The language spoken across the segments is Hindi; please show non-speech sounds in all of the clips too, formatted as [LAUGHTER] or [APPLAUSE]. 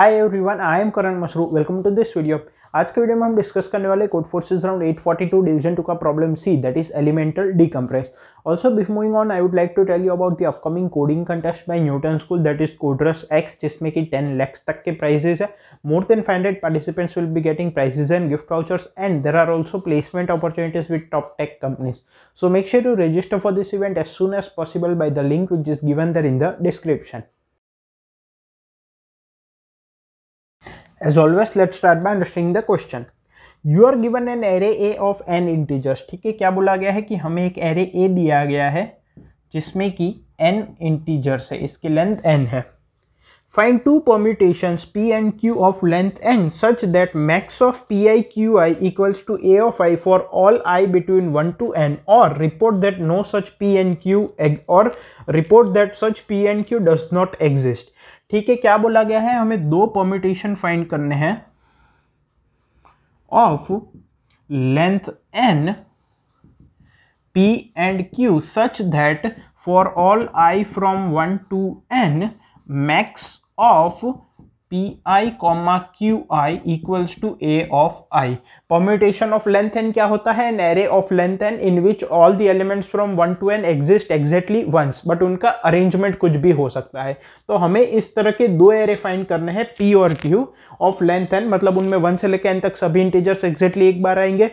hi everyone I am Karan Mashru welcome to this video आज के वीडियो में हम डिस्कस करने वाले Codeforces round 842 division two का problem C that is elemental decompress also before moving on I would like to tell you about the upcoming coding contest by Newton School that is Coderush X जिसमें कि 10 लैक्स तक के प्राइजेज है more than 500 participants will be getting prizes and gift vouchers and there are also placement opportunities with top tech companies so make sure to register for this event as soon as possible by the link which is given there in the description as always let start by understanding the question you are given an array A of N integers ठीक है क्या बोला गया है कि हमें एक एरे ए दिया गया है जिसमें कि एन इंटीजर्स है इसकी लेंथ एन है find two permutation P and Q of length N such that max of P I Q I equals to A of I for all I between one to N और report that no such P and Q और report that such P and Q does not exist ठीक है क्या बोला गया है हमें दो परमिटेशन फाइंड करने हैं of length N P and Q such that for all I from one to N max of P I comma Q I equals to A of I permutation of length N क्या होता है an array of length N in which all the elements from one to N exist exactly once but उनका अरेंजमेंट कुछ भी हो सकता है तो हमें इस तरह के दो एरे फाइंड करने हैं पी और क्यू ऑफ लेंथ एन मतलब उनमें वन से लेकर एन तक सभी इंटीजर्स एग्जैक्टली एक बार आएंगे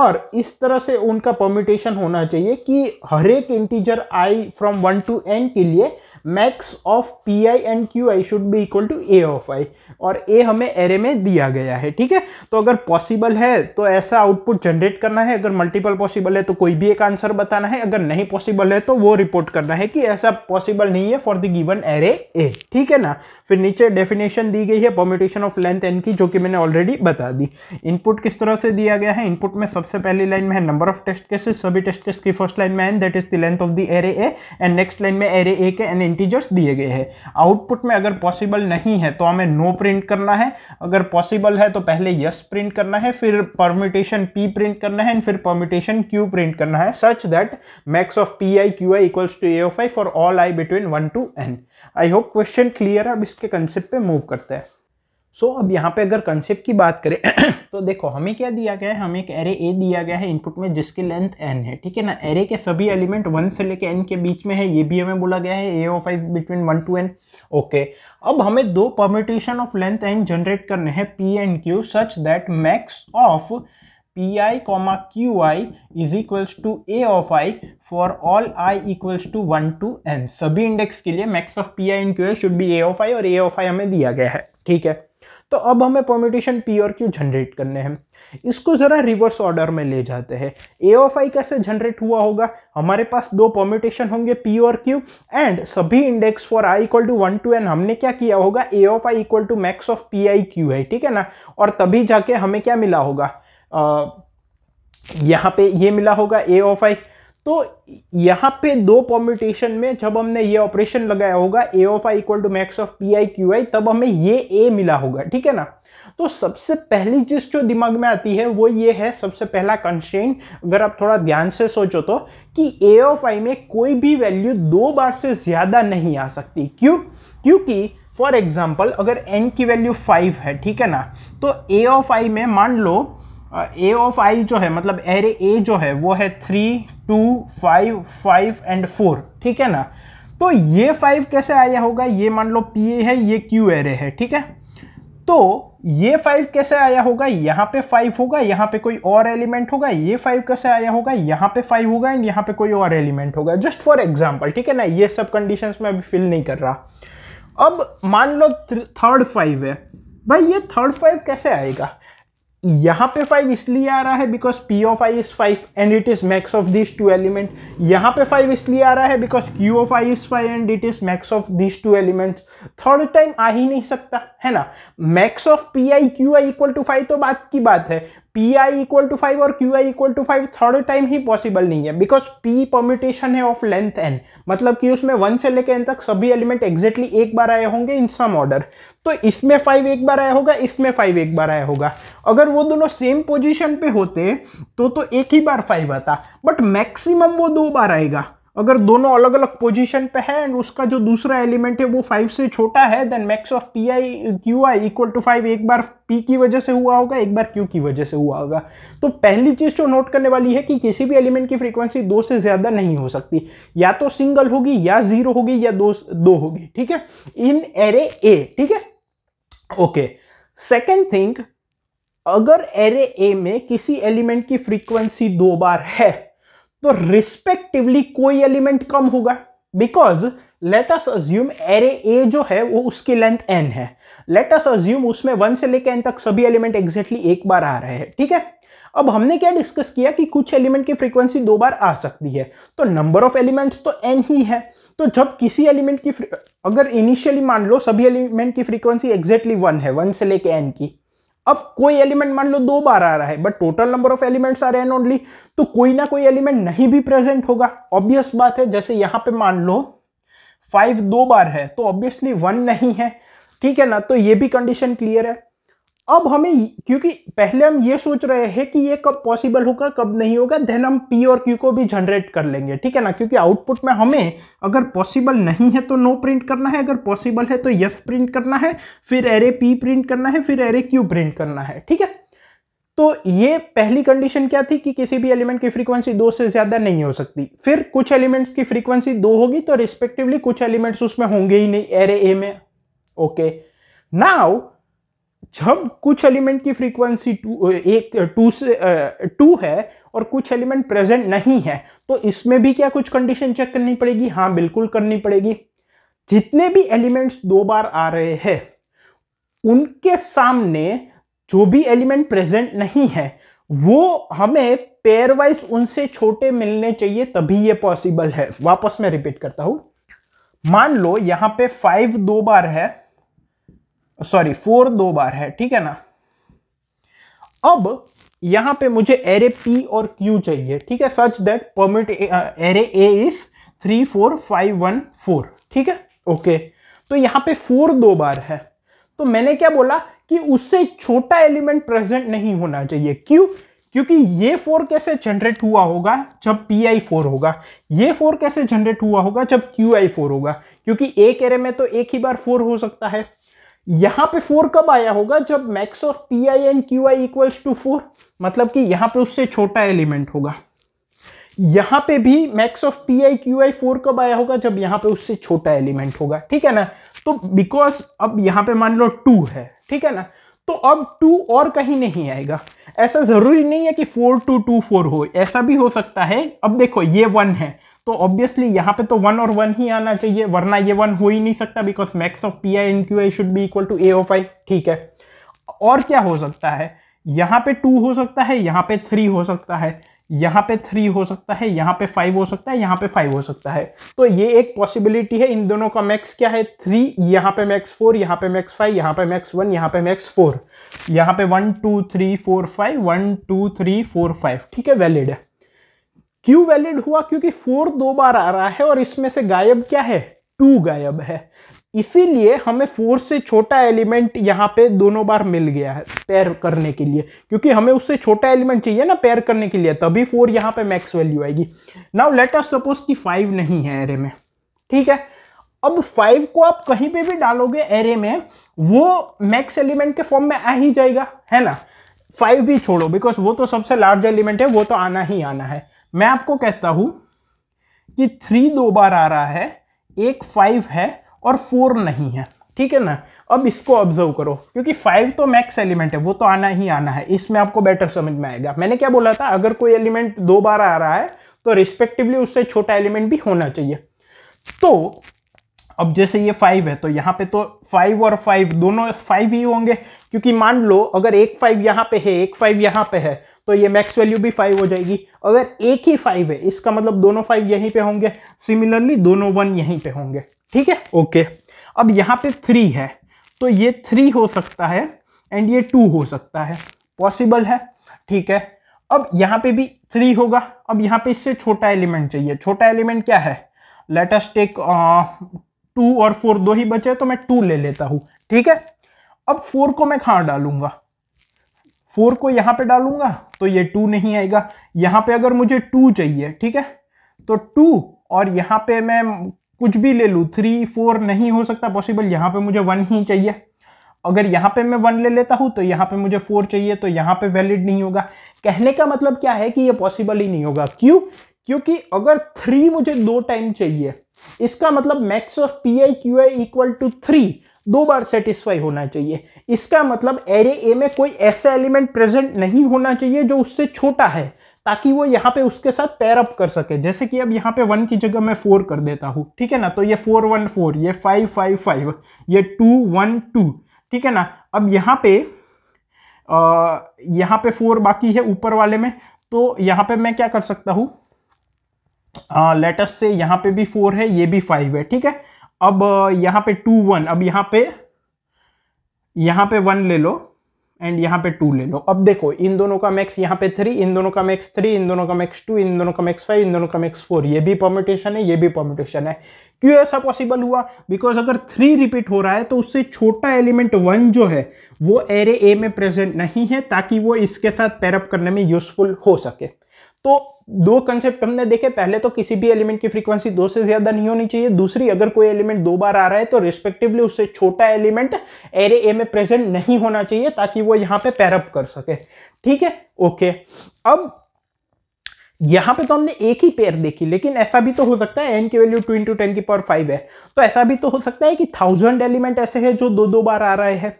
और इस तरह से उनका परम्यूटेशन होना चाहिए कि हर एक integer I from one to N के लिए max of P I and Q I should be equal to A of I और ए हमें एरे में दिया गया है ठीक है तो अगर पॉसिबल है तो ऐसा आउटपुट जनरेट करना है अगर मल्टीपल पॉसिबल है तो कोई भी एक आंसर बताना है अगर नहीं पॉसिबल है तो वो रिपोर्ट करना है कि ऐसा पॉसिबल नहीं है for the given array A ठीक है ना फिर नीचे डेफिनेशन दी गई है परम्यूटेशन ऑफ लेंथ एन की जो कि मैंने ऑलरेडी बता दी इनपुट किस तरह से दिया गया है इनपुट में सबसे पहली लाइन में है नंबर ऑफ टेस्ट केसेस सभी टेस्ट केस की फर्स्ट लाइन में N that is the length of the array A and next line में एरे ए के एंड इंटीजर्स दिए गए हैं आउटपुट में अगर पॉसिबल नहीं है तो हमें नो प्रिंट करना है अगर पॉसिबल है तो पहले यस प्रिंट करना है फिर परम्यूटेशन पी प्रिंट करना है एंड फिर परम्यूटेशन क्यू प्रिंट करना है such that max of P I Q I equals to A I for all I between one to N I hope question clear है अब इसके कंसेप्ट पे मूव करते हैं सो so, अब यहाँ पे अगर कंसेप्ट की बात करें [CLEARS THROAT] तो देखो हमें क्या दिया गया है हमें एक एरे ए दिया गया है इनपुट में जिसकी लेंथ एन है ठीक है ना एरे के सभी एलिमेंट वन से लेके एन के बीच में है ये भी हमें बोला गया है A of I between one to N okay अब हमें दो permutation of length N generate करने हैं P and Q such that max of P I comma Q I is equals to A of I for all I equals to one to N सभी इंडेक्स के लिए max of P I and Q I should be A of I और ए ऑफ आई हमें दिया गया है ठीक है तो अब हमें परम्यूटेशन पी और क्यू जनरेट करने हैं इसको ज़रा रिवर्स ऑर्डर में ले जाते हैं ए ऑफ आई कैसे जनरेट हुआ होगा हमारे पास दो परम्यूटेशन होंगे पी और क्यू एंड सभी index for I equal to one to N हमने क्या किया होगा A of I equal to max of P I Q है ठीक है ना और तभी जाके हमें क्या मिला होगा यहाँ पे ये मिला होगा ए ऑफ आई तो यहाँ पे दो पॉम्यूटेशन में जब हमने ये ऑपरेशन लगाया होगा A of I equal to max of P I Q I तब हमें ये ए मिला होगा ठीक है ना तो सबसे पहली चीज जो दिमाग में आती है वो ये है सबसे पहला कंस्टेंट अगर आप थोड़ा ध्यान से सोचो तो कि ए ऑफ आई में कोई भी वैल्यू दो बार से ज़्यादा नहीं आ सकती क्यों क्योंकि फॉर एग्जाम्पल अगर एन की वैल्यू फाइव है ठीक है ना तो ए ऑफ आई में मान लो ए ऑफ आई जो है मतलब एरे ए जो है वो है three two five five and four ठीक है ना तो ये फाइव कैसे आया होगा ये मान लो पी ए है ये क्यू एरे है ठीक है तो ये फाइव कैसे आया होगा यहाँ पे फाइव होगा यहाँ पे कोई और एलिमेंट होगा ये फाइव कैसे आया होगा यहाँ पे फाइव होगा एंड यहाँ पे कोई और एलिमेंट होगा जस्ट फॉर एग्जाम्पल ठीक है ना ये सब कंडीशन में अभी फिल नहीं कर रहा अब मान लो थर्ड फाइव है भाई ये थर्ड फाइव कैसे आएगा यहाँ पे फाइव इसलिए आ रहा है because P of I is five and it is max of this two element यहाँ पे फाइव इसलिए आ रहा है because Q of I is five and it is max of this two elements third time आ ही नहीं सकता है ना max of P I Q I equal to five तो बात की बात है P I equal to five और Q I equal to five third time ही पॉसिबल नहीं है बिकॉज पी परम्यूटेशन है ऑफ लेंथ एन मतलब कि उसमें वन से लेकर एन तक सभी एलिमेंट एग्जैक्टली exactly एक बार आए होंगे इन सम ऑर्डर तो इसमें फाइव एक बार आया होगा इसमें फाइव एक बार आया होगा अगर वो दोनों सेम पोजीशन पे होते तो तो एक ही बार फाइव आता बट मैक्सिमम वो दो बार आएगा अगर दोनों अलग अलग पोजीशन पे है एंड उसका जो दूसरा एलिमेंट है वो फाइव से छोटा है then max of P I Q I equal to five एक बार पी की वजह से हुआ होगा एक बार क्यू की वजह से हुआ होगा तो पहली चीज़ जो नोट करने वाली है कि किसी भी एलिमेंट की फ्रीक्वेंसी दो से ज़्यादा नहीं हो सकती या तो सिंगल होगी या जीरो होगी या दो दो होगी ठीक है इन एरे ए ठीक है ओके सेकेंड थिंग अगर एरे ए में किसी एलिमेंट की फ्रीक्वेंसी दो बार है तो रिस्पेक्टिवली कोई एलिमेंट कम होगा because let us assume array A जो है वो उसकी लेंथ एन है लेट अस अज्यूम उसमें वन से लेकर एन तक सभी एलिमेंट एग्जैक्टली exactly एक बार आ रहे हैं ठीक है अब हमने क्या डिस्कस किया कि कुछ एलिमेंट की फ्रीक्वेंसी दो बार आ सकती है तो नंबर ऑफ एलिमेंट्स तो एन ही है तो जब किसी एलिमेंट की अगर इनिशियली मान लो सभी एलिमेंट की फ्रीक्वेंसी एग्जैक्टली वन है वन से लेके एन की अब कोई एलिमेंट मान लो दो बार आ रहा है but total number of elements आ रहे हैं ओनली तो कोई ना कोई एलिमेंट नहीं भी प्रेजेंट होगा ऑब्वियस बात है जैसे यहाँ पे मान लो फाइव दो बार है तो ऑब्वियसली वन नहीं है ठीक है ना तो ये भी कंडीशन क्लियर है अब हमें क्योंकि पहले हम ये सोच रहे हैं कि ये कब पॉसिबल होगा कब नहीं होगा देन हम पी और क्यू को भी जनरेट कर लेंगे ठीक है ना क्योंकि आउटपुट में हमें अगर पॉसिबल नहीं है तो नो प्रिंट करना है अगर पॉसिबल है तो यस प्रिंट करना है फिर एरे पी प्रिंट करना है फिर एरे क्यू प्रिंट करना है ठीक है तो ये पहली कंडीशन क्या थी कि किसी भी एलिमेंट की फ्रीक्वेंसी दो से ज़्यादा नहीं हो सकती फिर कुछ एलिमेंट्स की फ्रीक्वेंसी दो होगी तो रिस्पेक्टिवली कुछ एलिमेंट्स उसमें होंगे ही नहीं एरे ए में ओके नाउ जब कुछ एलिमेंट की फ्रीक्वेंसी टू एक टू से टू है और कुछ एलिमेंट प्रेजेंट नहीं है तो इसमें भी क्या कुछ कंडीशन चेक करनी पड़ेगी हाँ बिल्कुल करनी पड़ेगी जितने भी एलिमेंट्स दो बार आ रहे हैं उनके सामने जो भी एलिमेंट प्रेजेंट नहीं है वो हमें पेयरवाइज उनसे छोटे मिलने चाहिए तभी ये पॉसिबल है वापस मैं रिपीट करता हूं मान लो यहां पे फाइव दो बार है सॉरी फोर दो बार है ठीक है ना अब यहां पे मुझे एरे पी और क्यू चाहिए ठीक है such that permit array A is three four five one four ठीक है ओके तो यहां पे फोर दो बार है तो मैंने क्या बोला कि उससे छोटा एलिमेंट प्रेजेंट नहीं होना चाहिए क्यों क्योंकि ये फोर कैसे जनरेट हुआ होगा जब पी आई फोर होगा ये फोर कैसे जनरेट हुआ होगा जब क्यू आई फोर होगा क्योंकि एक एरे में तो एक ही बार फोर हो सकता है यहां पे फोर कब आया होगा जब max of P I and Q I equals to four मतलब कि यहां पे उससे छोटा एलिमेंट होगा यहां पे भी max of P I Q I four कब आया होगा जब यहां पे उससे छोटा एलिमेंट होगा ठीक है ना तो बिकॉज अब यहां पे मान लो टू है ठीक है ना तो अब टू और कहीं नहीं आएगा ऐसा जरूरी नहीं है कि फोर टू टू फोर हो ऐसा भी हो सकता है अब देखो ये वन है तो ऑब्वियसली यहाँ पे तो वन और वन ही आना चाहिए वरना ये वन हो ही नहीं सकता because max of P I and Q I should be equal to A of I ठीक है और क्या हो सकता है यहाँ पे टू हो सकता है यहाँ पे थ्री हो सकता है यहाँ पे थ्री हो सकता है यहाँ पे फाइव हो सकता है यहाँ पे फाइव हो सकता है तो ये एक पॉसिबिलिटी है इन दोनों का मैक्स क्या है थ्री यहाँ पे मैक्स फोर यहाँ पे मैक्स फाइव यहाँ पे मैक्स वन यहाँ पे मैक्स फोर यहाँ पे one two three four five one two three four five ठीक है वैलिड है क्यों वैलिड हुआ क्योंकि फोर दो बार आ रहा है और इसमें से गायब क्या है टू गायब है इसीलिए हमें फोर से छोटा एलिमेंट यहाँ पे दोनों बार मिल गया है पैर करने के लिए क्योंकि हमें उससे छोटा एलिमेंट चाहिए ना पैर करने के लिए तभी फोर यहाँ पे मैक्स वैल्यू आएगी नाउ लेट अस सपोज कि फाइव नहीं है एरे में ठीक है अब फाइव को आप कहीं पे भी डालोगे एरे में वो मैक्स एलिमेंट के फॉर्म में आ ही जाएगा है ना फाइव भी छोड़ो बिकॉज वो तो सबसे लार्ज एलिमेंट है वो तो आना ही आना है मैं आपको कहता हूं कि थ्री दो बार आ रहा है एक फाइव है और फोर नहीं है ठीक है ना अब इसको ऑब्जर्व करो क्योंकि फाइव तो मैक्स एलिमेंट है वो तो आना ही आना है इसमें आपको बेटर समझ में आएगा मैंने क्या बोला था अगर कोई एलिमेंट दो बार आ रहा है तो रिस्पेक्टिवली उससे छोटा एलिमेंट भी होना चाहिए तो अब जैसे ये फाइव है तो यहाँ पे तो फाइव और फाइव दोनों फाइव ही होंगे क्योंकि मान लो अगर एक फाइव यहाँ पे है एक फाइव यहाँ पे है तो ये मैक्स वैल्यू भी फाइव हो जाएगी अगर एक ही फाइव है इसका मतलब दोनों फाइव यहीं पे होंगे सिमिलरली दोनों वन यहीं पे होंगे ठीक है ओके अब यहाँ पे थ्री है तो ये थ्री हो सकता है एंड ये टू हो सकता है पॉसिबल है ठीक है अब यहाँ पे भी थ्री होगा अब यहाँ पे इससे छोटा एलिमेंट चाहिए छोटा एलिमेंट क्या है लेटेस्ट एक टू और फोर दो ही बचे तो मैं टू ले लेता हूं ठीक है अब फोर को मैं कहा डालूंगा फोर को यहाँ पे डालूंगा तो ये टू नहीं आएगा यहाँ पे अगर मुझे टू चाहिए ठीक है तो टू और यहाँ पे मैं कुछ भी ले लूँ थ्री फोर नहीं हो सकता पॉसिबल यहाँ पे मुझे वन ही चाहिए अगर यहाँ पे मैं वन ले लेता हूँ तो यहाँ पे मुझे फोर चाहिए तो यहाँ पे वैलिड नहीं होगा कहने का मतलब क्या है कि ये पॉसिबल ही नहीं होगा क्यों क्योंकि अगर थ्री मुझे दो टाइम चाहिए इसका मतलब max of P I Q I equal to three दो बार सेटिस्फाई होना चाहिए इसका मतलब एरे ए में कोई ऐसा एलिमेंट प्रेजेंट नहीं होना चाहिए जो उससे छोटा है ताकि वो यहाँ पे उसके साथ पैरअप कर सके जैसे कि अब यहाँ पे वन की जगह मैं फोर कर देता हूँ ठीक है ना तो ये फोर वन फोर ये फाइव फाइव फाइव ये टू वन टू ठीक है ना अब यहाँ पे आ, यहाँ पे फोर बाकी है ऊपर वाले में तो यहाँ पे मैं क्या कर सकता हूँ लेटेस्ट हाँ, से यहाँ पे भी फोर है ये भी फाइव है ठीक है अब यहाँ पे टू वन अब यहाँ पे यहाँ पे वन ले लो एंड यहाँ पे टू ले लो अब देखो इन दोनों का मैक्स यहाँ पे थ्री इन दोनों का मैक्स थ्री इन दोनों का मैक्स टू इन दोनों का मैक्स फाइव इन दोनों का मैक्स फोर ये भी परमिटेशन है ये भी परमिटेशन है क्यों ऐसा पॉसिबल हुआ बिकॉज अगर थ्री रिपीट हो रहा है तो उससे छोटा एलिमेंट वन जो है वो एरे ए में प्रेजेंट नहीं है ताकि वो इसके साथ पैरअप करने में यूजफुल हो सके तो दो कंसेप्ट हमने देखे पहले तो किसी भी एलिमेंट की फ्रीक्वेंसी दो से ज्यादा नहीं होनी चाहिए दूसरी अगर कोई एलिमेंट दो बार आ रहा है तो रिस्पेक्टिवली उससे छोटा एलिमेंट एरे ए में प्रेजेंट नहीं होना चाहिए ताकि वो यहां पे पैरअप कर सके ठीक है ओके अब यहाँ पे तो हमने एक ही पेयर देखी लेकिन ऐसा भी तो हो सकता है एन की वैल्यू टू इंटू टेन की पावर फाइव है तो ऐसा भी तो हो सकता है कि थाउजेंड एलिमेंट ऐसे है जो दो दो बार आ रहे हैं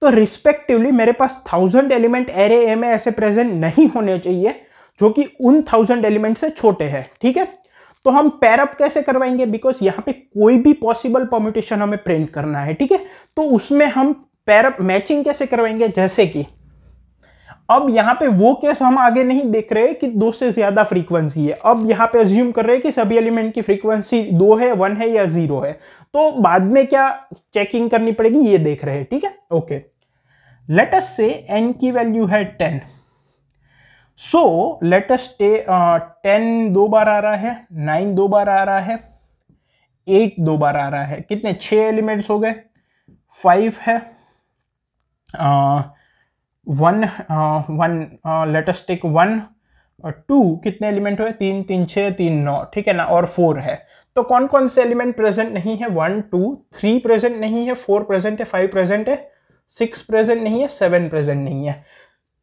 तो रिस्पेक्टिवली मेरे पास थाउजेंड एलिमेंट एरे ए में ऐसे प्रेजेंट नहीं होने चाहिए जो कि उन थाउजेंड एलिमेंट से छोटे हैं ठीक है तो हम पैरअप कैसे करवाएंगे बिकॉज यहाँ पे कोई भी पॉसिबल पॉम्यूटेशन हमें प्रिंट करना है ठीक है तो उसमें हम पैरअप मैचिंग कैसे करवाएंगे जैसे कि अब यहाँ पे वो केस हम आगे नहीं देख रहे कि दो से ज्यादा फ्रीक्वेंसी है अब यहाँ पे अज्यूम कर रहे हैं कि सभी एलिमेंट की फ्रीक्वेंसी दो है वन है या जीरो है तो बाद में क्या चेकिंग करनी पड़ेगी ये देख रहे हैं ठीक है ओके लेटस से एन की वैल्यू है टेन सो लेटेस्ट टेन दो बार आ रहा है नाइन दो बार आ रहा है एट दो बार आ रहा है कितने छः एलिमेंट्स हो गए फाइव है one one let's take one और टू कितने एलिमेंट हुए तीन तीन छः तीन नौ ठीक है ना और फोर है तो कौन कौन से एलिमेंट प्रेजेंट नहीं है वन टू थ्री प्रेजेंट नहीं है फोर प्रेजेंट है फाइव प्रेजेंट है सिक्स प्रेजेंट नहीं है सेवन प्रेजेंट नहीं है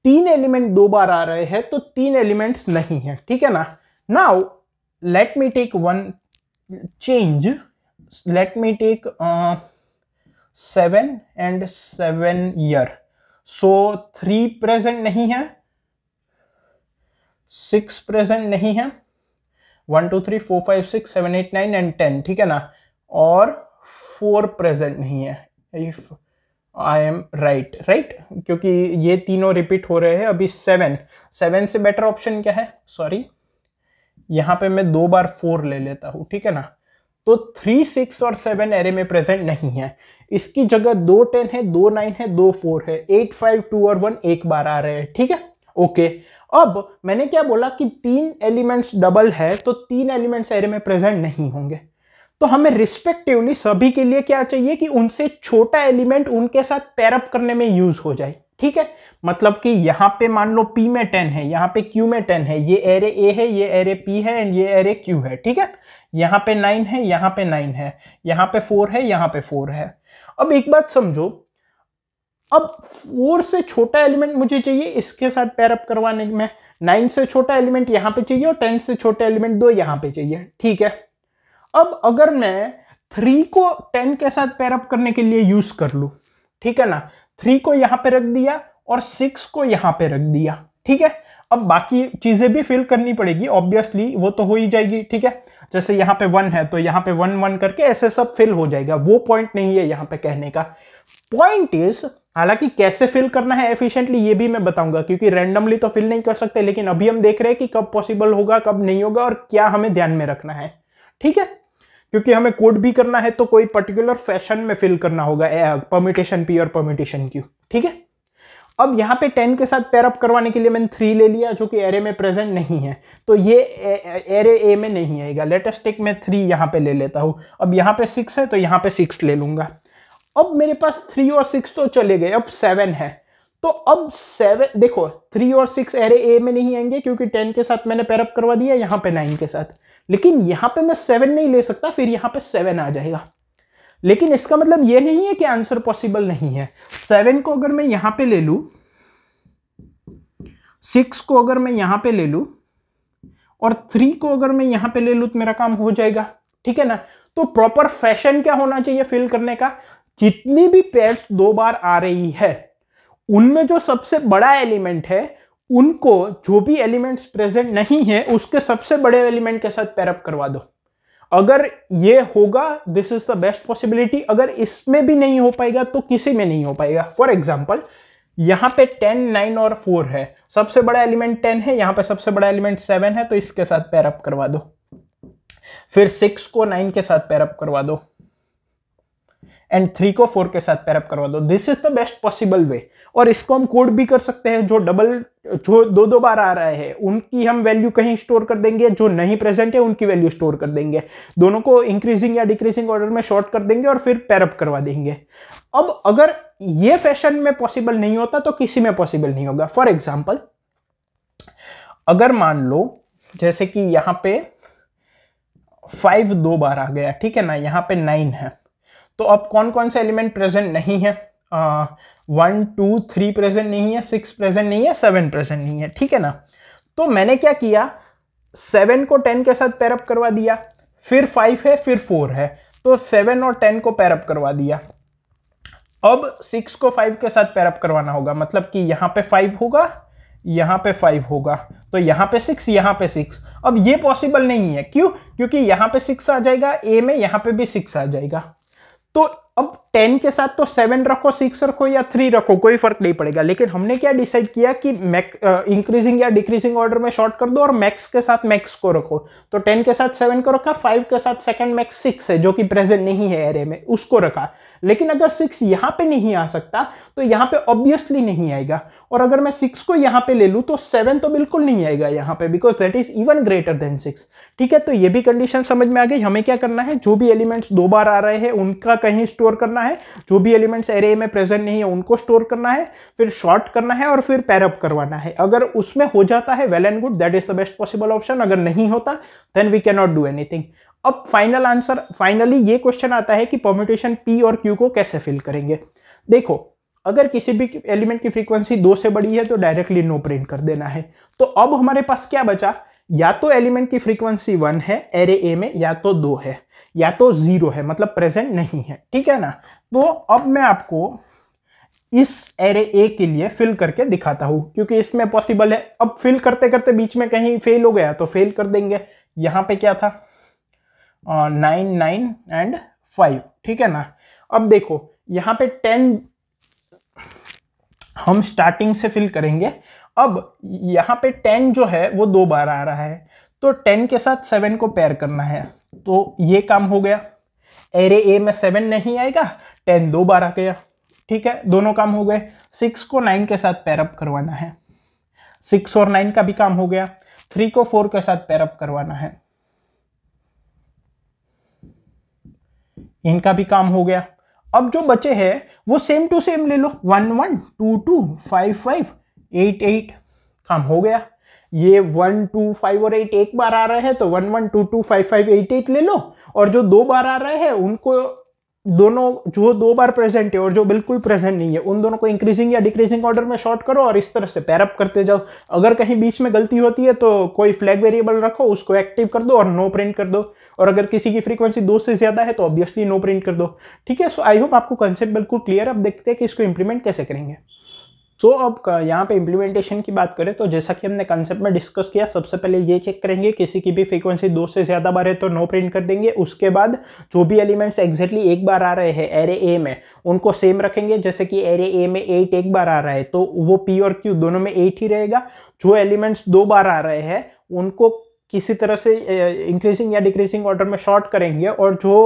तीन एलिमेंट दो बार आ रहे हैं तो तीन एलिमेंट्स नहीं है ठीक है ना now let me take one change let me take seven and seven here so three present नहीं है सिक्स प्रेजेंट नहीं है one two three four five six seven eight nine and ten ठीक है ना और फोर प्रेजेंट नहीं है if I am right right क्योंकि ये तीनों रिपीट हो रहे हैं अभी सेवन सेवन से बेटर ऑप्शन क्या है सॉरी यहाँ पे मैं दो बार फोर ले लेता हूँ ठीक है ना तो थ्री सिक्स और सेवन एरे में प्रेजेंट नहीं है इसकी जगह दो टेन है दो नाइन है दो फोर है एट फाइव टू और वन एक बार आ रहे हैं ठीक है ओके अब मैंने क्या बोला कि तीन एलिमेंट्स डबल है तो तीन एलिमेंट्स एरे में प्रेजेंट नहीं होंगे तो हमें रिस्पेक्टिवली सभी के लिए क्या चाहिए कि उनसे छोटा एलिमेंट उनके साथ पैरअप करने में यूज हो जाए ठीक है मतलब कि यहाँ पे मान लो पी में टेन है यहाँ पे क्यू में टेन है ये एरे ए है ये एरे पी है एंड ये एरे क्यू है ठीक है यहाँ पे नाइन है यहाँ पे नाइन है यहाँ पे फोर है यहाँ पे फोर है अब एक बात समझो अब फोर से छोटा एलिमेंट मुझे चाहिए इसके साथ पैरअप करवाने में नाइन से छोटा एलिमेंट यहाँ पे चाहिए और टेन से छोटा एलिमेंट दो यहाँ पे चाहिए ठीक है अब अगर मैं थ्री को टेन के साथ पैरअप करने के लिए यूज कर लू ठीक है ना थ्री को यहां पे रख दिया और सिक्स को यहां पे रख दिया ठीक है अब बाकी चीजें भी फिल करनी पड़ेगी ऑब्वियसली वो तो हो ही जाएगी ठीक है जैसे यहां पे वन है तो यहां पे वन वन करके ऐसे सब फिल हो जाएगा वो पॉइंट नहीं है यहां पे कहने का पॉइंट इज हालांकि कैसे फिल करना है एफिशिएंटली ये भी मैं बताऊंगा क्योंकि रैंडमली तो फिल नहीं कर सकते लेकिन अभी हम देख रहे हैं कि कब पॉसिबल होगा कब नहीं होगा और क्या हमें ध्यान में रखना है ठीक है क्योंकि हमें कोड भी करना है तो कोई पर्टिकुलर फैशन में फिल करना होगा परमिटेशन पी और परमिटेशन क्यू ठीक है अब यहाँ पे टेन के साथ पैरअप करवाने के लिए मैंने थ्री ले लिया जो कि एरे में प्रेजेंट नहीं है तो ये एरे ए में नहीं आएगा लेटेस्ट टेक मैं थ्री यहाँ पे ले लेता हूँ अब यहाँ पे सिक्स है तो यहाँ पे सिक्स ले लूंगा अब मेरे पास थ्री और सिक्स तो चले गए अब सेवन है तो अब सेवन देखो थ्री और सिक्स एरे ए में नहीं आएंगे क्योंकि टेन के साथ मैंने पैरअप करवा दिया यहाँ पे नाइन के साथ लेकिन यहां पे मैं सेवन नहीं ले सकता फिर यहां पे सेवन आ जाएगा लेकिन इसका मतलब ये नहीं है कि आंसर पॉसिबल नहीं है सेवन को अगर मैं यहां पे ले लू सिक्स को अगर मैं यहां पे ले लू और थ्री को अगर मैं यहां पे ले लू तो मेरा काम हो जाएगा ठीक है ना तो प्रॉपर फैशन क्या होना चाहिए फिल करने का जितनी भी पेयर्स दो बार आ रही है उनमें जो सबसे बड़ा एलिमेंट है उनको जो भी एलिमेंट्स प्रेजेंट नहीं है उसके सबसे बड़े एलिमेंट के साथ पैरअप करवा दो अगर ये होगा this is the best possibility अगर इसमें भी नहीं हो पाएगा तो किसी में नहीं हो पाएगा फॉर एग्जाम्पल यहाँ पे टेन नाइन और फोर है सबसे बड़ा एलिमेंट टेन है यहाँ पे सबसे बड़ा एलिमेंट सेवन है तो इसके साथ पैरअप करवा दो फिर सिक्स को नाइन के साथ पैरअप करवा दो एंड थ्री को फोर के साथ पैरअप करवा दो this is the best possible way और इसको हम कोड भी कर सकते हैं जो डबल जो दो दो बार आ रहा है उनकी हम वैल्यू कहीं स्टोर कर देंगे जो नहीं प्रेजेंट है उनकी वैल्यू स्टोर कर देंगे दोनों को इंक्रीजिंग या डिक्रीजिंग ऑर्डर में शॉर्ट कर देंगे और फिर पैरअप करवा देंगे अब अगर ये फैशन में पॉसिबल नहीं होता तो किसी में पॉसिबल नहीं होगा फॉर एग्जाम्पल अगर मान लो जैसे कि यहाँ पे फाइव दो बार आ गया ठीक है ना यहाँ पे नाइन है तो अब कौन कौन से एलिमेंट प्रेजेंट नहीं है वन टू थ्री प्रेजेंट नहीं है सिक्स प्रेजेंट नहीं है सेवन प्रेजेंट नहीं है ठीक है ना तो मैंने क्या किया सेवन को टेन के साथ पैरअप करवा दिया फिर फाइव है फिर फोर है तो सेवन और टेन को पैरअप करवा दिया अब सिक्स को फाइव के साथ पैरअप करवाना होगा मतलब कि यहाँ पे फाइव होगा यहाँ पे फाइव होगा तो यहाँ पे सिक्स यहाँ पे सिक्स अब ये पॉसिबल नहीं है क्यों क्योंकि यहाँ पे सिक्स आ जाएगा ए में यहाँ पे भी सिक्स आ जाएगा तो अब टेन के साथ तो सेवन रखो सिक्स रखो या थ्री रखो कोई फर्क नहीं पड़ेगा लेकिन हमने क्या डिसाइड किया कि मैक इंक्रीजिंग या डिक्रीजिंग ऑर्डर में शॉर्ट कर दो और मैक्स के साथ मैक्स को रखो तो टेन के साथ सेवन को रखा फाइव के साथ सेकंड मैक्स सिक्स है जो कि प्रेजेंट नहीं है एरे में उसको रखा लेकिन अगर सिक्स यहाँ पे नहीं आ सकता तो यहाँ पे ऑब्वियसली नहीं आएगा और अगर मैं सिक्स को यहाँ पे ले लूँ तो सेवन तो बिल्कुल नहीं आएगा यहाँ पे because that is even greater than six ठीक है तो ये भी कंडीशन समझ में आ गई हमें क्या करना है जो भी एलिमेंट्स दो बार आ रहे हैं उनका कहीं स्टोर करना करना है जो भी एलिमेंट्स एरे में प्रेजेंट नहीं है उनको स्टोर करना है फिर शॉर्ट करना है और फिर पैरअप करवाना है अगर उसमें हो जाता है well and good that is the best possible option अगर नहीं होता then we can not do anything अब फाइनल आंसर फाइनली ये क्वेश्चन आता है कि पॉम्यूटेशन पी और क्यू को कैसे फिल करेंगे देखो अगर किसी भी एलिमेंट की फ्रीक्वेंसी दो से बड़ी है तो डायरेक्टली नो प्रिंट कर देना है तो अब हमारे पास क्या बचा या तो एलिमेंट की फ्रीक्वेंसी वन है एरे ए में या तो दो है या तो जीरो है मतलब प्रेजेंट नहीं है ठीक है ना तो अब मैं आपको इस एरे ए के लिए फिल करके दिखाता हूँ क्योंकि इसमें पॉसिबल है अब फिल करते करते बीच में कहीं फेल हो गया तो फेल कर देंगे यहाँ पे क्या था नाइन नाइन एंड फाइव ठीक है ना अब देखो यहाँ पे टेन हम स्टार्टिंग से फिल करेंगे अब यहाँ पे टेन जो है वो दो बार आ रहा है तो टेन के साथ सेवन को पेयर करना है तो ये काम हो गया एरे ए में सेवन नहीं आएगा टेन दो बार आ गया ठीक है दोनों काम हो गए सिक्स को नाइन के साथ पैरअप करवाना है सिक्स और नाइन का भी काम हो गया थ्री को फोर के साथ पैरअप करवाना है इनका भी काम हो गया अब जो बचे हैं वो सेम टू सेम ले लो one one two two five five eight eight काम हो गया ये वन टू फाइव और एट एक बार आ रहा है तो one one two two five five eight eight ले लो और जो दो बार आ रहे हैं उनको दोनों जो दो बार प्रेजेंट है और जो बिल्कुल प्रेजेंट नहीं है उन दोनों को इंक्रीजिंग या डिक्रीजिंग ऑर्डर में शॉर्ट करो और इस तरह से पैरअप करते जाओ अगर कहीं बीच में गलती होती है तो कोई फ्लैग वेरिएबल रखो उसको एक्टिव कर दो और नो प्रिंट कर दो और अगर किसी की फ्रीक्वेंसी दो से ज़्यादा है तो ऑब्वियसली नो प्रिंट कर दो ठीक है सो आई होप आपको कंसेप्ट बिल्कुल क्लियर अब देखते हैं कि इसको इंप्लीमेंट कैसे करेंगे सो so, अब यहाँ पे इम्प्लीमेंटेशन की बात करें तो जैसा कि हमने कंसेप्ट में डिस्कस किया सबसे पहले ये चेक करेंगे किसी की भी फ्रीक्वेंसी दो से ज़्यादा बार है तो नो प्रिंट कर देंगे उसके बाद जो भी एलिमेंट्स एग्जैक्टली एक बार आ रहे हैं एरे ए में उनको सेम रखेंगे जैसे कि एरे ए में एट एक बार आ रहा है तो वो पी और क्यू दोनों में एट ही रहेगा जो एलिमेंट्स दो बार आ रहे हैं उनको किसी तरह से इंक्रीजिंग या डिक्रीजिंग ऑर्डर में शॉर्ट करेंगे और जो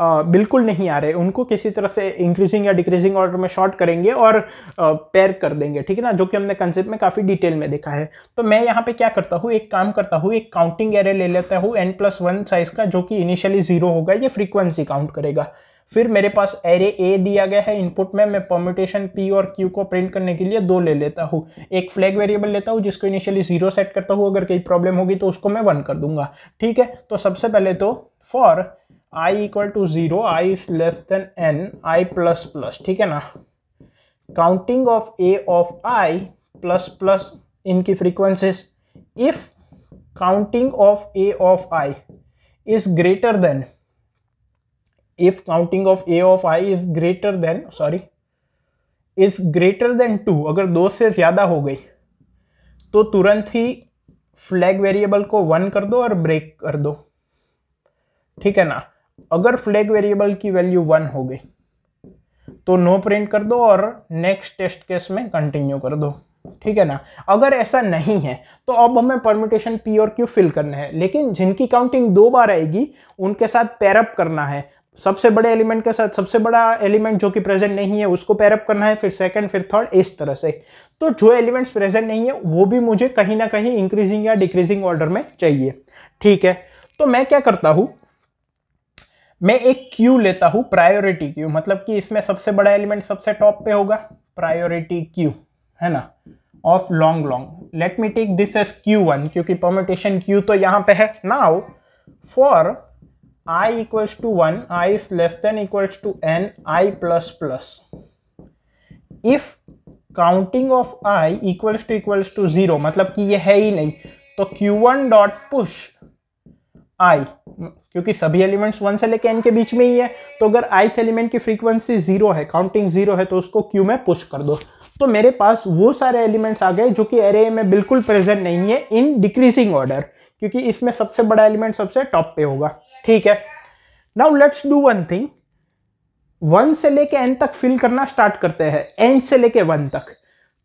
बिल्कुल नहीं आ रहे उनको किसी तरह से इंक्रीजिंग या डिक्रीजिंग ऑर्डर में शॉर्ट करेंगे और पेयर कर देंगे ठीक है ना जो कि हमने कंसेप्ट में काफ़ी डिटेल में देखा है तो मैं यहाँ पे क्या करता हूँ एक काम करता हूँ एक काउंटिंग एरे ले लेता हूँ एन प्लस वन साइज का जो कि इनिशियली जीरो होगा ये फ्रीक्वेंसी काउंट करेगा फिर मेरे पास एरे ए दिया गया है इनपुट में मैं परम्यूटेशन पी और क्यू को प्रिंट करने के लिए दो ले लेता हूँ एक फ्लैग वेरिएबल लेता हूँ जिसको इनिशियली जीरो सेट करता हूँ अगर कोई प्रॉब्लम होगी तो उसको मैं वन कर दूंगा ठीक है तो सबसे पहले तो for I equal to zero I is less than N I plus plus ठीक है ना counting of A of I plus plus इनकी frequencies if counting of A of I is greater than if counting of a of i is greater than sorry is greater than two अगर दो से ज़्यादा हो गई तो तुरंत ही फ्लैग वेरिएबल को वन कर दो और ब्रेक कर दो ठीक है ना अगर फ्लैग वेरिएबल की वैल्यू वन हो गई तो नो प्रिंट कर दो और नेक्स्ट टेस्ट केस में कंटिन्यू कर दो ठीक है ना अगर ऐसा नहीं है तो अब हमें परमिटेशन पी और क्यू फिल करने है लेकिन जिनकी काउंटिंग दो बार आएगी उनके साथ पैरअप करना है सबसे बड़े एलिमेंट के साथ सबसे बड़ा एलिमेंट जो कि प्रेजेंट नहीं है उसको पैरअप करना है फिर सेकंड फिर थर्ड इस तरह से तो जो एलिमेंट्स प्रेजेंट नहीं है वो भी मुझे कहीं ना कहीं इंक्रीजिंग या डिक्रीजिंग ऑर्डर में चाहिए ठीक है तो मैं क्या करता हूँ मैं एक क्यू लेता हूं प्रायोरिटी क्यू मतलब कि इसमें सबसे बड़ा एलिमेंट सबसे टॉप पे होगा प्रायोरिटी क्यू है ना of long long let me take this as Q one क्योंकि परमिटेशन क्यू तो यहाँ पे है now for I equals to one I is less than equals to N I plus plus if counting of I equals to equals to zero मतलब कि ये है ही नहीं तो Q one dot push I क्योंकि सभी एलिमेंट्स वन से लेके एन के बीच में ही है तो अगर आइथ एलिमेंट की फ्रीक्वेंसी जीरो है काउंटिंग जीरो है तो उसको क्यू में पुश कर दो तो मेरे पास वो सारे एलिमेंट्स आ गए जो कि एरे में बिल्कुल प्रेजेंट नहीं है इन डिक्रीजिंग ऑर्डर क्योंकि इसमें सबसे बड़ा एलिमेंट सबसे टॉप पे होगा ठीक है now let's do one thing one से लेके एन तक फिल करना स्टार्ट करते हैं एन से लेके वन तक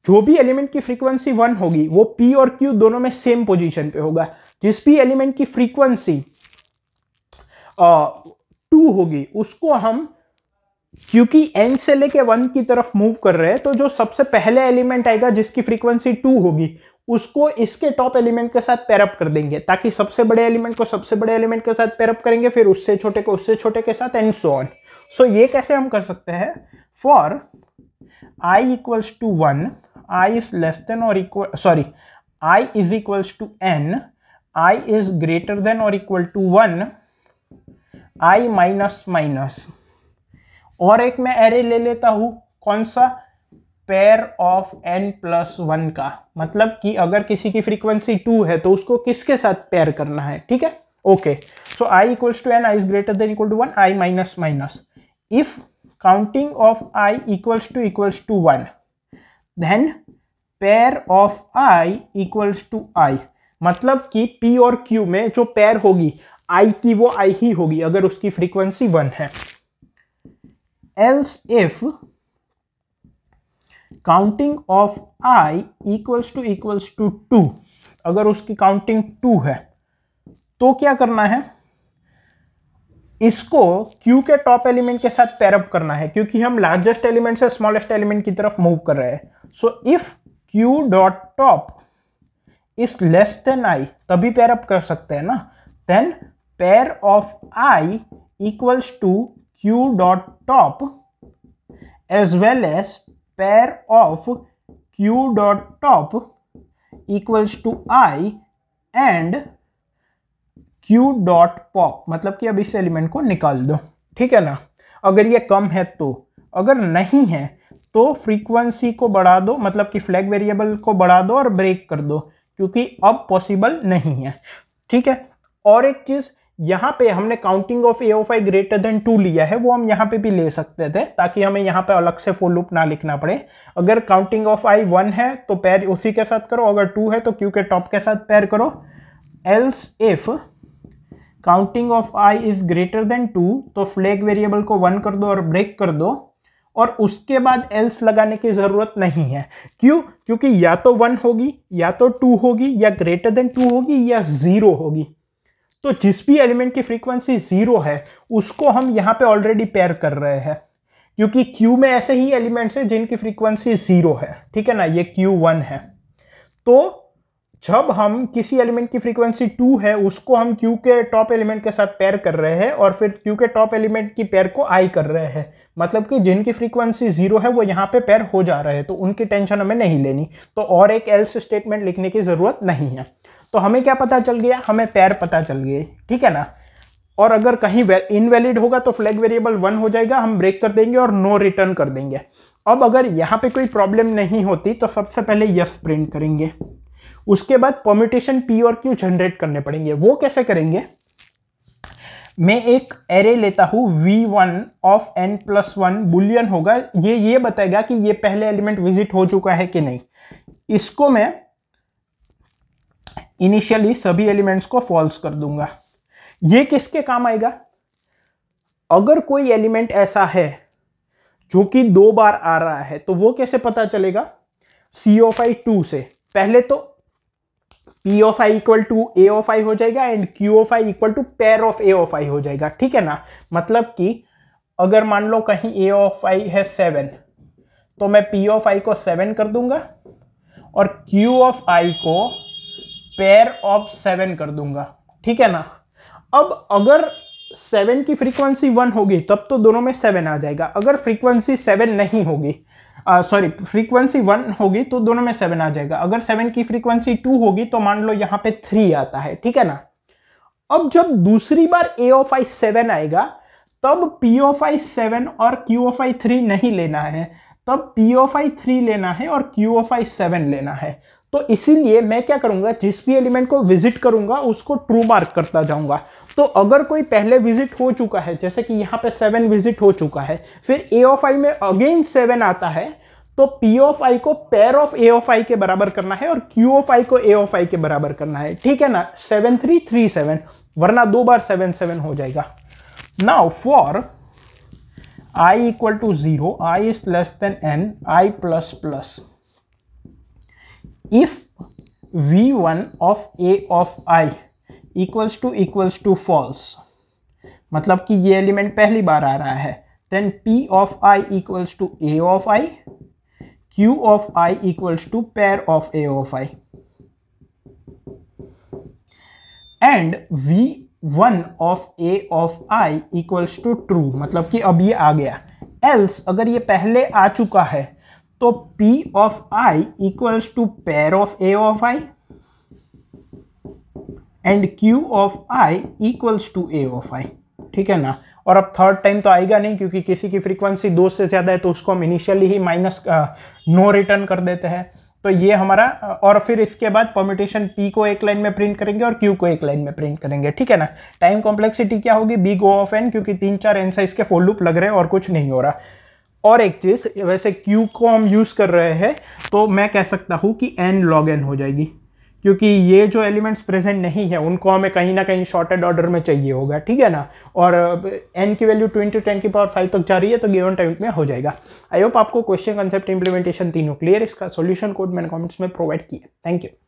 जो भी एलिमेंट की फ्रीक्वेंसी वन होगी वो पी और क्यू दोनों में सेम पोजीशन पे होगा जिस भी एलिमेंट की फ्रीक्वेंसी टू होगी उसको हम क्योंकि एन से लेके वन की तरफ मूव कर रहे हैं तो जो सबसे पहले एलिमेंट आएगा जिसकी फ्रीक्वेंसी टू होगी उसको इसके टॉप एलिमेंट के साथ पैरअप कर देंगे ताकि सबसे बड़े एलिमेंट को सबसे बड़े एलिमेंट के साथ पैरअप करेंगे फिर उससे छोटे को उससे छोटे के साथ एंड सो ऑन सो ये कैसे हम कर सकते हैं for I equals to one I is less than or equal sorry I is equals to N i is greater than or equal to one i minus minus और एक मैं एरे ले लेता हूँ कौन सा pair of N plus one का मतलब कि अगर किसी की फ्रीक्वेंसी टू है तो उसको किसके साथ पेयर करना है ठीक है okay so I equals to N I is greater than equal to one I minus minus if counting of I equals to equals to one then pair of I equals to I मतलब कि P और Q में जो पैर होगी I की वो I ही होगी अगर उसकी फ्रीक्वेंसी वन है else if counting of I equals to equals to two अगर उसकी काउंटिंग टू है तो क्या करना है इसको Q के टॉप एलिमेंट के साथ पैरअप करना है क्योंकि हम लार्जेस्ट एलिमेंट से स्मॉलेस्ट एलिमेंट की तरफ मूव कर रहे हैं so if Q dot top is less than I तभी पेयर अप कर सकते हैं ना then pair of I equals to Q dot top as well as pair of Q dot top equals to I and Q dot pop मतलब कि अब इस एलिमेंट को निकाल दो ठीक है ना अगर ये कम है तो अगर नहीं है तो फ्रीक्वेंसी को बढ़ा दो मतलब कि फ्लैग वेरिएबल को बढ़ा दो और ब्रेक कर दो क्योंकि अब पॉसिबल नहीं है ठीक है और एक चीज़ यहाँ पे हमने counting of A of I greater than two लिया है वो हम यहाँ पे भी ले सकते थे ताकि हमें यहाँ पे अलग से फोर लूप ना लिखना पड़े अगर काउंटिंग ऑफ आई वन है तो पैर उसी के साथ करो अगर टू है तो क्यू के टॉप के साथ पैर करो else if counting of I is greater than two तो फ्लैग वेरिएबल को वन कर दो और ब्रेक कर दो और उसके बाद एल्स लगाने की ज़रूरत नहीं है क्यों क्योंकि या तो वन होगी या तो टू होगी या ग्रेटर देन टू होगी या ज़ीरो होगी तो जिस भी एलिमेंट की फ्रीक्वेंसी ज़ीरो है उसको हम यहाँ पे ऑलरेडी पेयर कर रहे हैं क्योंकि क्यू में ऐसे ही एलिमेंट्स हैं जिनकी फ्रीक्वेंसी ज़ीरो है ठीक है ना ये क्यू वन है तो जब हम किसी एलिमेंट की फ्रीक्वेंसी टू है उसको हम क्यू के टॉप एलिमेंट के साथ पेयर कर रहे हैं और फिर क्यू के टॉप एलिमेंट की पेयर को आई कर रहे हैं मतलब कि जिनकी फ्रीक्वेंसी जीरो है वो यहाँ पे पेयर हो जा रहे हैं तो उनकी टेंशन हमें नहीं लेनी तो और एक एल्स स्टेटमेंट लिखने की ज़रूरत नहीं है तो हमें क्या पता चल गया हमें पैर पता चल गए ठीक है ना और अगर कहीं इनवैलिड होगा तो फ्लैग वेरिएबल वन हो जाएगा हम ब्रेक कर देंगे और नो रिटर्न कर देंगे अब अगर यहाँ पे कोई प्रॉब्लम नहीं होती तो सबसे पहले यस प्रिंट करेंगे उसके बाद पॉम्यूटेशन पी और क्यू जनरेट करने पड़ेंगे वो कैसे करेंगे मैं एक एरे लेता हूँ v1 of n plus one boolean होगा ये ये बताएगा कि ये पहले एलिमेंट विजिट हो चुका है कि नहीं इसको मैं इनिशियली सभी एलिमेंट्स को फॉल्स कर दूंगा ये किसके काम आएगा अगर कोई एलिमेंट ऐसा है जो कि दो बार आ रहा है तो वो कैसे पता चलेगा सी ओ टू से पहले तो P of I equal to A of I हो जाएगा and Q of I equal to pair of A of I हो जाएगा ठीक है ना मतलब कि अगर मान लो कहीं ए ऑफ आई है सेवन तो मैं पी ऑफ आई को सेवन कर दूंगा और क्यू ऑफ आई को पेयर ऑफ सेवन कर दूंगा ठीक है ना अब अगर सेवन की फ्रीक्वेंसी वन होगी तब तो दोनों में सेवन आ जाएगा अगर फ्रीक्वेंसी सेवन नहीं होगी सॉरी फ्रीक्वेंसी वन होगी तो दोनों में सेवन आ जाएगा अगर सेवन की फ्रीक्वेंसी टू होगी तो मान लो यहाँ पे थ्री आता है ठीक है ना अब जब दूसरी बार ए ऑफ आई सेवन आएगा तब पी ऑफ आई सेवन और क्यू ऑफ आई थ्री नहीं लेना है तब पी ऑफ आई थ्री लेना है और क्यू ऑफ आई सेवन लेना है तो इसीलिए मैं क्या करूंगा जिस भी एलिमेंट को विजिट करूंगा उसको ट्रू मार्क करता जाऊंगा तो अगर कोई पहले विजिट हो चुका है जैसे कि यहाँ पे सेवन विजिट हो चुका है फिर ए ऑफ आई में अगेन सेवन आता है तो पी ऑफ आई को pair of A of I के बराबर करना है और क्यू ऑफ आई को ए ऑफ आई के बराबर करना है ठीक है ना सेवन थ्री थ्री सेवन वरना दो बार सेवन सेवन हो जाएगा now for I equal to zero I is less than N I plus plus if V one of A of I equals to equals to false मतलब कि ये एलिमेंट पहली बार आ रहा है then P of I equals to A of I Q of I equals to pair of A of I and V one of A of I equals to true मतलब कि अब ये आ गया एल्स अगर ये पहले आ चुका है तो P of I equals to pair of A of I and Q of I equals to A of I ठीक है ना और अब थर्ड टाइम तो आएगा नहीं क्योंकि किसी की फ्रीक्वेंसी दो से ज़्यादा है तो उसको हम इनिशियली ही माइनस नो रिटर्न कर देते हैं तो ये हमारा uh, और फिर इसके बाद परमिटेशन P को एक लाइन में प्रिंट करेंगे और Q को एक लाइन में प्रिंट करेंगे ठीक है ना टाइम कॉम्प्लेक्सिटी क्या होगी बी गो ऑफ एन क्योंकि तीन चार एन साइज के फोर लूप लग रहे हैं और कुछ नहीं हो रहा और एक चीज़ वैसे Q को हम यूज़ कर रहे हैं तो मैं कह सकता हूँ कि एन लॉग n हो जाएगी क्योंकि ये जो एलिमेंट्स प्रेजेंट नहीं है उनको हमें कहीं ना कहीं शॉर्टेड ऑर्डर में चाहिए होगा ठीक है ना और एन की वैल्यू ट्वेंटी टेन की पावर फाइव तक जा रही है तो गिवन टाइम में हो जाएगा आई होप आपको क्वेश्चन कंसेप्ट इंप्लीमेंटेशन तीनों क्लियर इसका सोल्यूशन कोड मैंने कॉमेंट्स में प्रोवाइड किया थैंक यू